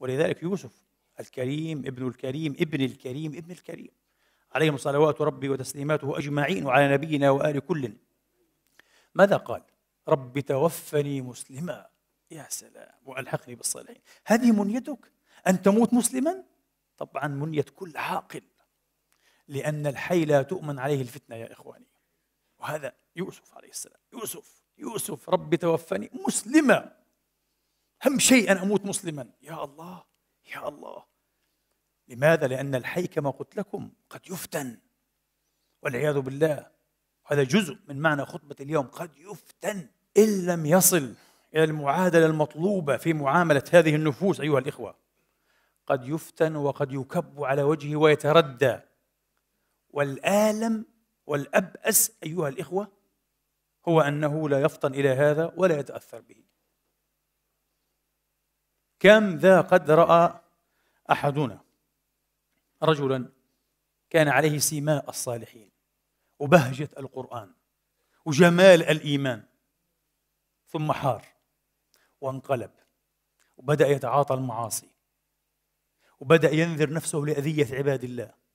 ولذلك يوسف الكريم ابن الكريم ابن الكريم ابن الكريم عليهم صلوات ربي وتسليماته أجمعين وعلى نبينا وآل كل ماذا قال؟ رب توفني مسلما يا سلام وألحقني بالصالحين هذه منيتك أن تموت مسلما طبعا منية كل عاقل لأن الحي لا تؤمن عليه الفتنة يا إخواني وهذا يوسف عليه السلام يوسف يوسف رب توفني مسلما أهم شيء أن أموت مسلما يا الله يا الله لماذا؟ لأن الحي كما قلت لكم قد يفتن والعياذ بالله هذا جزء من معنى خطبة اليوم قد يفتن إن لم يصل إلى المعادلة المطلوبة في معاملة هذه النفوس أيها الإخوة قد يفتن وقد يكب على وجهه ويتردى والآلم والأبأس أيها الإخوة هو أنه لا يفطن إلى هذا ولا يتأثر به كم ذا قد رأى أحدنا رجلا كان عليه سيماء الصالحين وبهجة القرآن وجمال الإيمان ثم حار وانقلب وبدأ يتعاطى المعاصي وبدأ ينذر نفسه لأذية عباد الله